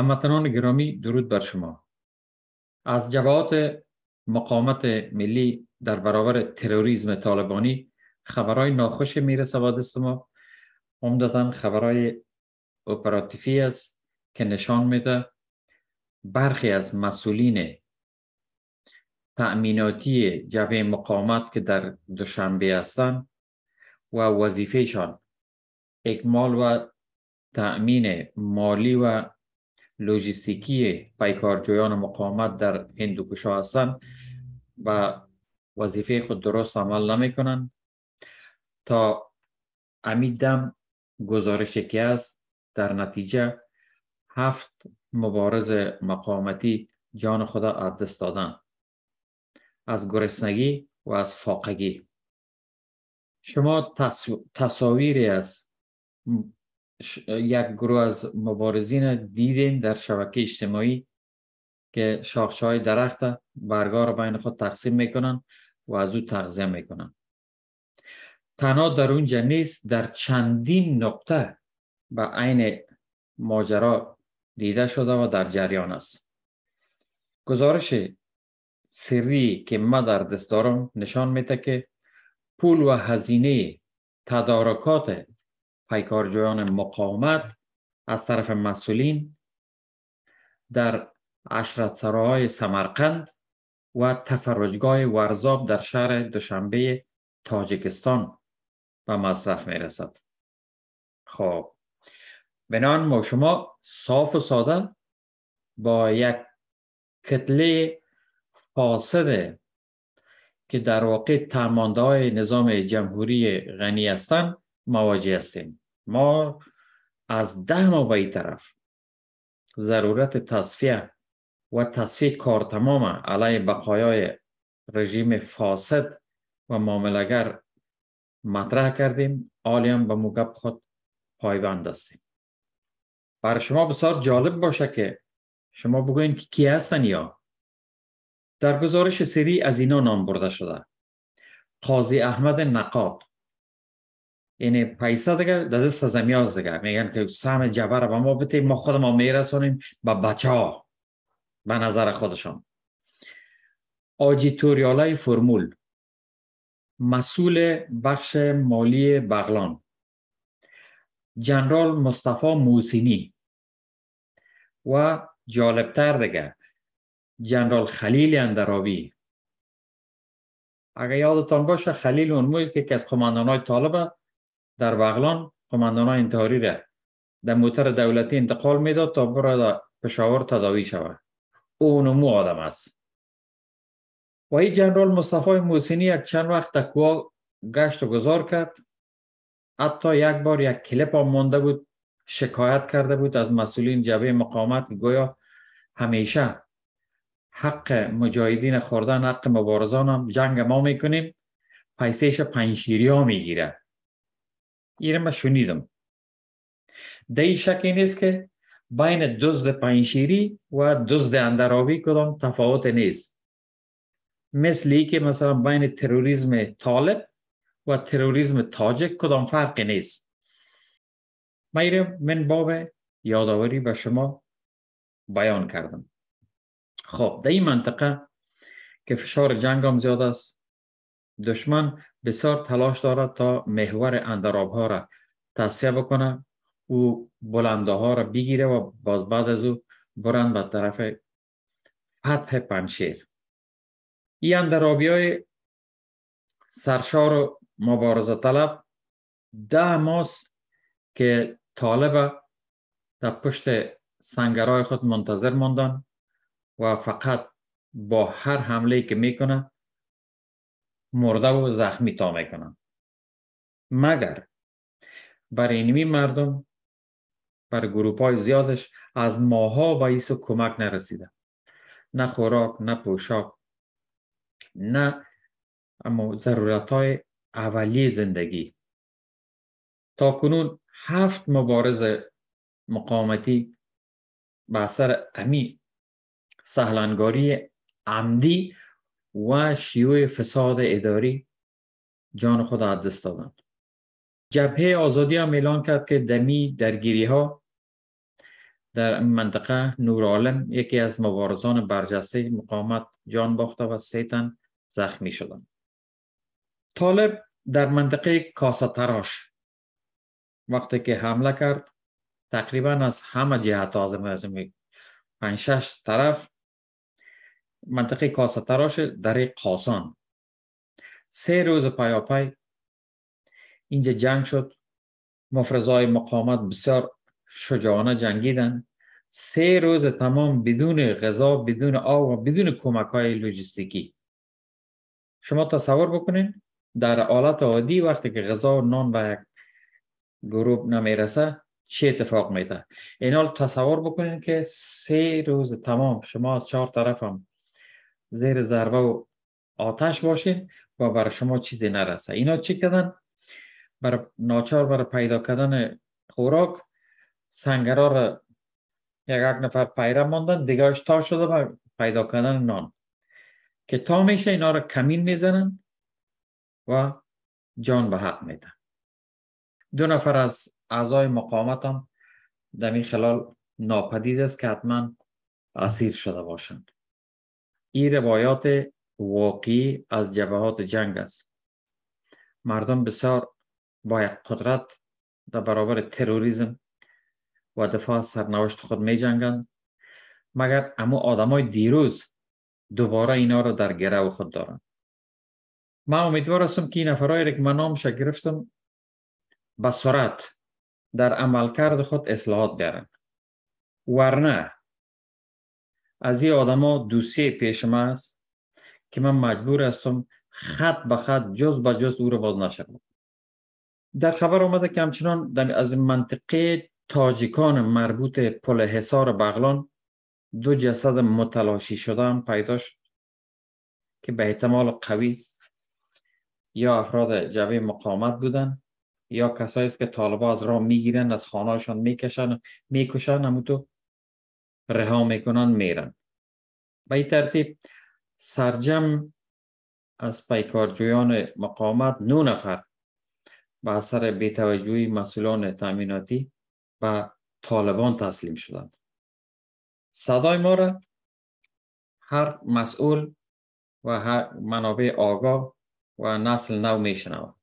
هموطنان گرامی درود بر شما از جبهات مقامت ملی در برابر تروریسم طالبانی خبرهای ناخوش میرسه با دست ما عمدتا خبرهای اپراتیفی است که نشان میده برخی از مسئولین تأمیناتی جبهه مقامت که در دوشنبه هستند و وظیفهشان اکمال و تأمین مالی و لوجیستیکی پیکارجویان مقاومت در کشا هستند و وظیفه خود درست عمل نمی کنند تا امیدم گزارش که است در نتیجه هفت مبارز مقاومتی جان خدا از دست دادن از گرسنگی و از فاقگی شما تصاویری از یک گروه از مبارزین دیدین در شبکه اجتماعی که شاخش های درخت برگا رو بین خود تقسیم میکنن و از او تغذیه میکنن تنها در اونجا نیست در چندین نقطه به عین ماجرا دیده شده و در جریان است گزارش سری که ما در دست دارم نشان میده که پول و هزینه تدارکات پیکارجویان مقاومت از طرف مسئولین در عشرت سراهای سمرقند و تفرجگاه ورزاب در شهر دوشنبه تاجکستان به مصرف می رسد. خب بنان ما شما صاف و ساده با یک کتله فاسد که در واقع تماندهای نظام جمهوری غنی هستند مواجه هستیم ما از ده ما به طرف ضرورت تصفیه و تصفیه کار تمام علی بقایای رژیم فاسد و معاملگر مطرح کردیم آلی هم به موگب خود پایبند هستیم بر شما بسیار جالب باشه که شما بگوین که کی هستن یا در گزارش سری از اینا نام برده شده قاضی احمد نقاد یعنی پیسه دیگه در دست دیگه میگن که سهم جبر به ما بتیم ما خود ما میرسونیم به بچه ها به نظر خودشان های فرمول مسئول بخش مالی بغلان جنرال مصطفی موسینی و جالبتر دیگه جنرال خلیل اندراوی اگر یادتان باشه خلیل اون که از های طالب در بغلان قماندانان انتحاری را در موتر دولتی انتقال میداد تا برای پشاور تداوی شود او نمو آدم است و این جنرال مصطفی موسینی یک چند وقت در کوه گشت و گذار کرد حتی یک بار یک کلپ هم مانده بود شکایت کرده بود از مسئولین جبه مقاومت که گویا همیشه حق مجاهدین خوردن حق مبارزان هم جنگ ما میکنیم پیسهش پنشیری ها میگیره شنیدم د ای شکی نیست که بین دزد پنشیری و دزد اندراوی کدام تفاوت نیست. مثلی که مثلا بین تروریسم طالب و تروریسم تاجک کدام فرق نیست. میرم من باب یادآوری به شما بیان کردم. خب در منطقه که فشار جنگ هم زیاد است دشمن بسیار تلاش دارد تا محور اندراب ها را بکنه او بلنده ها را بگیره و باز بعد از او برند به طرف فتح پنشیر این اندرابی های سرشار و مبارزه طلب ده که طالب در پشت سنگرهای خود منتظر ماندن و فقط با هر حمله که میکنه مرده و زخمی تا میکنن مگر برای اینمی مردم بر گروپ های زیادش از ماها و ایسو کمک نرسیده نه خوراک نه پوشاک نه اما ضرورت های اولیه زندگی تا کنون هفت مبارز مقامتی به اثر امی سهلنگاری عمدی و شیوع فساد اداری جان خود از دادند جبهه آزادی هم اعلان کرد که دمی درگیری ها در منطقه نورعالم یکی از مبارزان برجسته مقاومت جان باخته و سه زخمی شدند طالب در منطقه کاسه تراش وقتی که حمله کرد تقریبا از همه جهت از از پنج شش طرف منطقه کاسه تراش در قاسان سه روز پیاپی اینجا جنگ شد مفرزای مقامت بسیار شجاعانه جنگیدن سه روز تمام بدون غذا بدون آب و بدون کمک های لوجستیکی شما تصور بکنین در حالت عادی وقتی که غذا و نان به یک گروه نمیرسه چه اتفاق میده اینال تصور بکنین که سه روز تمام شما از چهار طرف هم زیر ضربه و آتش باشین و بر شما چیزی نرسه اینا چی کردن بر ناچار بر پیدا کردن خوراک سنگرا را یک نفر پیره ماندن دیگهش تا شده بر پیدا کردن نان که تا میشه اینا را کمین میزنن و جان به حق میدن دو نفر از اعضای مقامت هم در این خلال ناپدید است که حتما اسیر شده باشند این روایات واقعی از جبهات جنگ است مردم بسیار با قدرت در برابر تروریزم و دفاع سرنوشت خود می جنگند مگر اما آدمای دیروز دوباره اینا را در گرو خود دارند من امیدوار هستم که این نفرایی که من نامش گرفتم به سرعت در عملکرد خود اصلاحات بیارن ورنه از این آدما دوسیه پیشم است که من مجبور هستم خط به خط جز به جز او رو باز نشدم در خبر آمده که همچنان از منطقه تاجیکان مربوط پل حصار بغلان دو جسد متلاشی شده هم پیدا که به احتمال قوی یا افراد جبهه مقاومت بودن یا کسایی است که طالبا از راه میگیرن از خانهشان میکشن میکشن همونطور رها میکنن میرن به این ترتیب سرجم از پیکارجویان مقامت نو نفر به اثر بیتوجهی مسئولان تامیناتی و طالبان تسلیم شدند صدای ما را هر مسئول و هر منابع آگاه و نسل نو میشنوند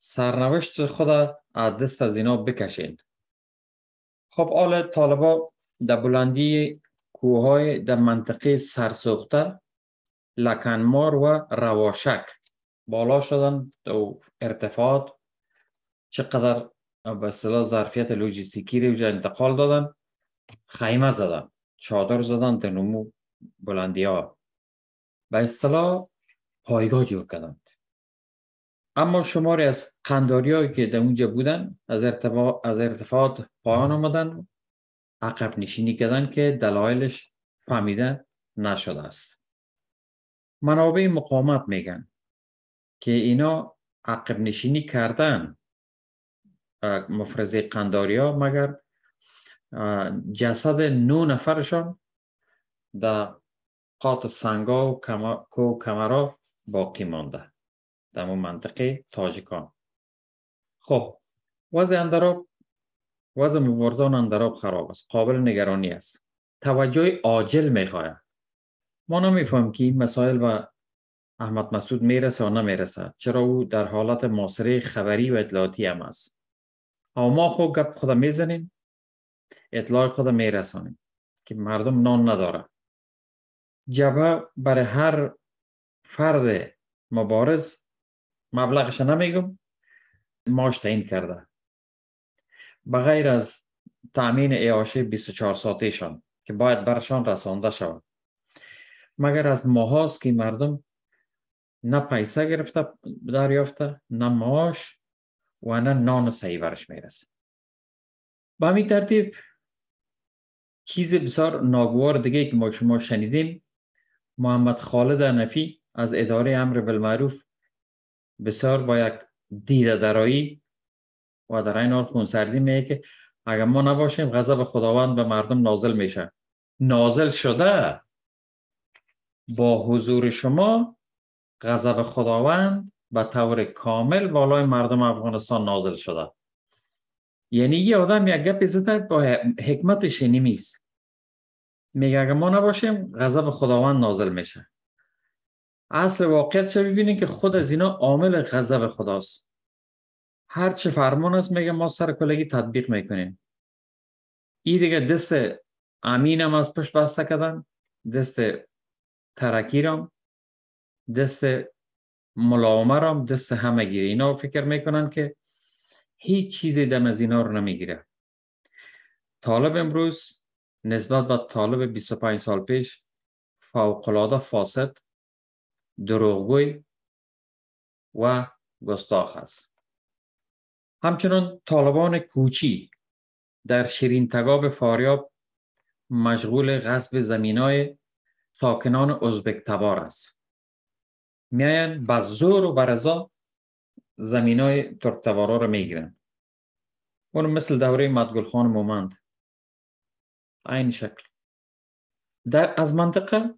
سرنوشت خود از دست از اینا بکشین خب آل طالبان در بلندی کوههای در منطقه سرسوخته لکنمار و رواشک بالا شدن و ارتفاعات چقدر به اصطلاح ظرفیت لوجستیکی رو انتقال دادن خیمه زدن چادر زدن در نمو بلندی ها با اصطلاح پایگاه جور کردند اما شماری از قنداری که در اونجا بودن از, ارتفاع، ارتفاعات پایان آمدن عقب نشینی کردن که دلایلش فهمیده نشده است منابع مقامت میگن که اینا عقب نشینی کردن مفرزه قنداریا مگر جسد نو نفرشان در قاط سنگا و کمرا باقی مانده در منطقه تاجکان خب وضع اندراب وضع مبارزان اندراب خراب است قابل نگرانی است توجه عاجل میخواهد ما نمیفهمیم که این مسائل به احمد مسعود میرسه و نمیرسه چرا او در حالت معاصره خبری و اطلاعاتی هم است او ما خود گپ خود میزنیم اطلاع خود میرسانیم که مردم نان نداره جبه برای هر فرد مبارز مبلغش نمیگم ماش تعیین کرده بغیر از تأمین ایاشه 24 شان، که باید برشان رسانده شود مگر از ماهاست که مردم نه پیسه گرفته دریافته نه معاش و نه نان سعی برش میرسه به همین ترتیب چیز بسیار ناگوار دیگه که ما شما شنیدیم محمد خالد نفی از اداره امر بالمعروف بسیار با یک دیده درایی و در این حال خونسردی میگه که اگر ما نباشیم غضب خداوند به مردم نازل میشه نازل شده با حضور شما غضب خداوند به طور کامل بالای مردم افغانستان نازل شده یعنی یه آدم یک گپی زده با حکمتش نیست میگه اگر ما نباشیم غضب خداوند نازل میشه اصل واقعیت چه ببینید که خود از اینا عامل غضب خداست هر چه فرمان است میگه ما سر کلگی تطبیق میکنیم این دیگه دست امین هم از پشت بسته کردن دست ترکیرم دست ملاومرم دست همه گیره اینا فکر میکنن که هیچ چیزی دم از اینا رو نمیگیره طالب امروز نسبت به طالب 25 سال پیش فوقلاده فاسد دروغگوی و گستاخ است همچنان طالبان کوچی در شیرین تگاب فاریاب مشغول غصب زمینای ساکنان ازبک تبار است میاین به زور و برزا زمینای ترک تبارا رو میگیرن اون مثل دوره مدگل خان مومند این شکل در از منطقه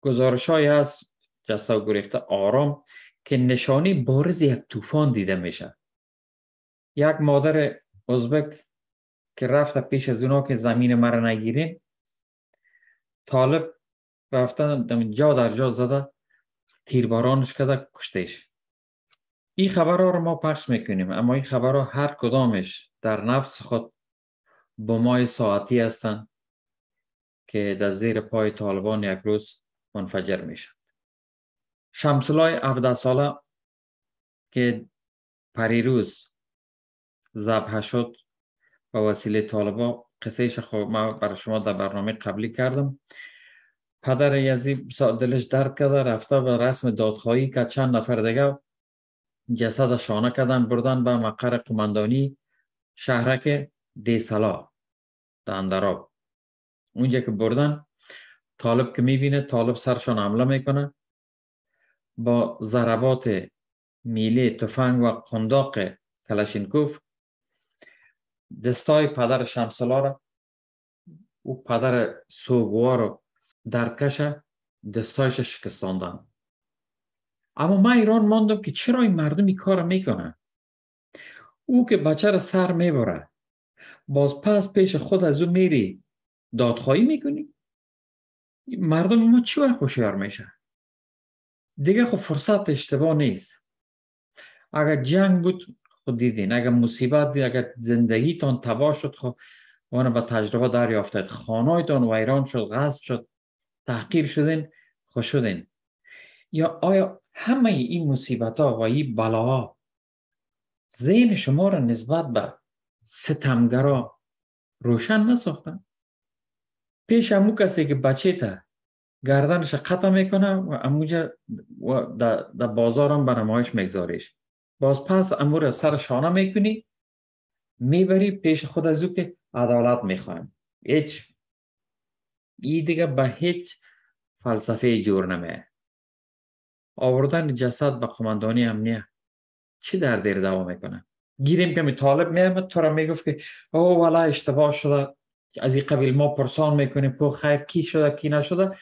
گزارش های هست جستا و گریخته آرام که نشانی بارز یک طوفان دیده میشه یک مادر ازبک که رفته پیش از اونا که زمین مرا نگیرین طالب رفتن جا در جا زده تیربارانش کده کشتهش این خبر رو ما پخش میکنیم اما این خبر رو هر کدامش در نفس خود بمای ساعتی هستند که در زیر پای طالبان یک روز منفجر میشن شمسلای 17 ساله که پریروز زبه شد با وسیله طالبا قصهش خب من برای شما در برنامه قبلی کردم پدر یزی دلش درد کرده رفته به رسم دادخواهی که چند نفر دیگه جسد شانه کردن بردن به مقر قماندانی شهرک دیسلا دندراب اونجا که بردن طالب که میبینه طالب سرشان حمله میکنه با ضربات میلی تفنگ و قنداق کلشینکوف دستای پدر را او پدر در کشه دستایش شکستاندن اما من ایران ماندم که چرا این مردم این کار میکنن او که بچه را سر میبره باز پس پیش خود از او میری دادخواهی میکنی مردم ما چی وقت خوشیار میشه دیگه خب فرصت اشتباه نیست اگر جنگ بود خب دیدین اگر مصیبت اگر زندگیتان تباه شد خب اون به تجربه دریافتید خانهایتان ویران شد غصب شد تحقیر شدین خوش شدین یا آیا همه این مصیبت ها و این بلاها ذهن شما را نسبت به ستمگرا روشن نساختن پیش امو کسی که بچه تا گردنش قطع میکنه و اموجه در بازارم به نمایش میگذاریش باز پس امور سر شانه میکنی میبری پیش خود از او که عدالت میخوایم هیچ ای دیگه به هیچ فلسفه جور نمیه آوردن جسد به قماندانی امنیه چی در دیر دوام میکنه گیریم که می طالب میامه تو را میگفت که او والا اشتباه شده از این قبیل ما پرسان میکنیم پو خیر کی شده کی نشده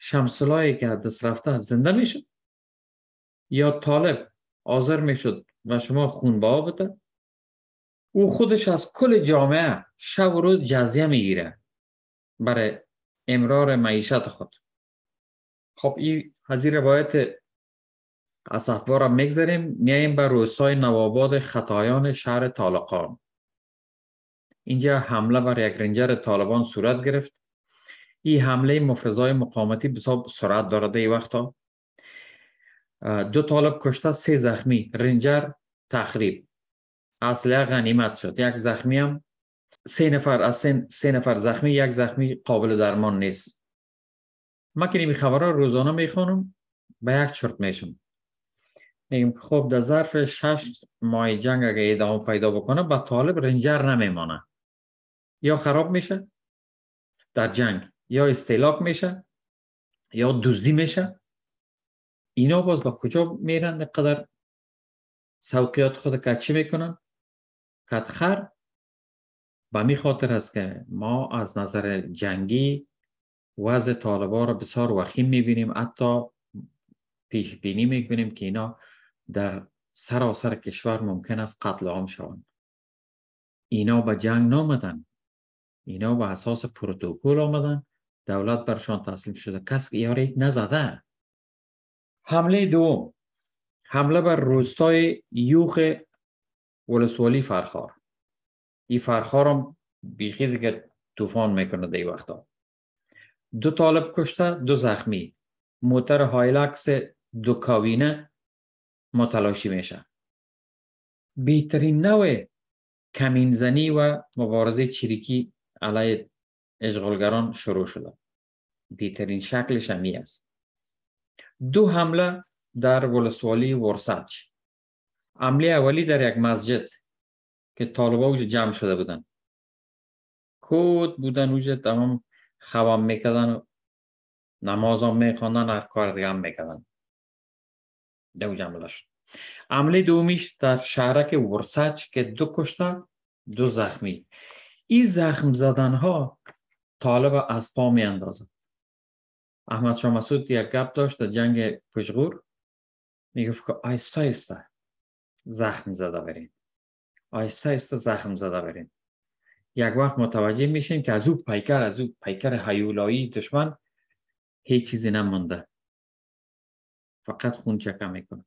شمسلایی که دست رفته زنده میشه یا طالب آذر میشد و شما خونبها بده او خودش از کل جامعه شب و روز جزیه میگیره برای امرار معیشت خود خب این از روایت اصحبا را میگذاریم میاییم به روستای نواباد خطایان شهر طالقان اینجا حمله بر یک رنجر طالبان صورت گرفت این حمله مفرزای مقامتی بسیار سرعت دارده ای وقتا دو طالب کشته سه زخمی رنجر تخریب اصله غنیمت شد یک زخمی هم سه نفر از سه نفر زخمی یک زخمی قابل درمان نیست ما که این خبرها روزانه میخوانم به یک چرت میشم میگم خب در ظرف شش ماه جنگ اگه ادامه پیدا بکنه به طالب رنجر نمیمانه یا خراب میشه در جنگ یا استیلاک میشه یا دزدی میشه اینا باز با کجا میرن قدر سوقیات خود که چی میکنن کتخر به می خاطر است که ما از نظر جنگی وضع طالبا را بسیار وخیم میبینیم حتی پیش بینی میکنیم که اینا در سراسر کشور ممکن است قتل عام شوند اینا به جنگ نامدن اینا به اساس پروتکل آمدن دولت برشان تسلیم شده کس یاری نزده حمله دوم حمله بر روستای یوخ ولسوالی فرخار این هم بیخی دیگه طوفان میکنه دی وقتا دو طالب کشته دو زخمی موتر هایلکس دو کاوینه متلاشی میشه بهترین نوع کمینزنی و مبارزه چریکی علیه اشغالگران شروع شده بیترین شکلش همی است دو حمله در ولسوالی ورسچ. حمله اولی در یک مسجد که طالبا اونجا جمع شده بودن کود بودن اونجا تمام خوام میکردن نماز هم میخوندن هر کار دیگه هم میکردن دو جمله شد دومیش در شهرک ورسچ که دو کشته دو زخمی این زخم زدن ها طالب از پا می احمد شاه یک گپ داشت در جنگ پشغور میگفت که آیستا آیستا زخم زده برین آیستا آیستا زخم زده برین یک وقت متوجه میشین که از او پیکر از او پیکر حیولایی دشمن هیچ چیزی نمونده فقط خون چکه میکنه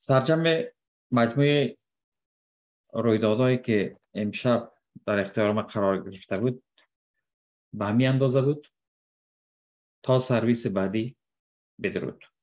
سرجم مجموعه رویدادهایی که امشب در اختیار ما قرار گرفته بود به همین اندازه بود تا سرویس بعدی بدرود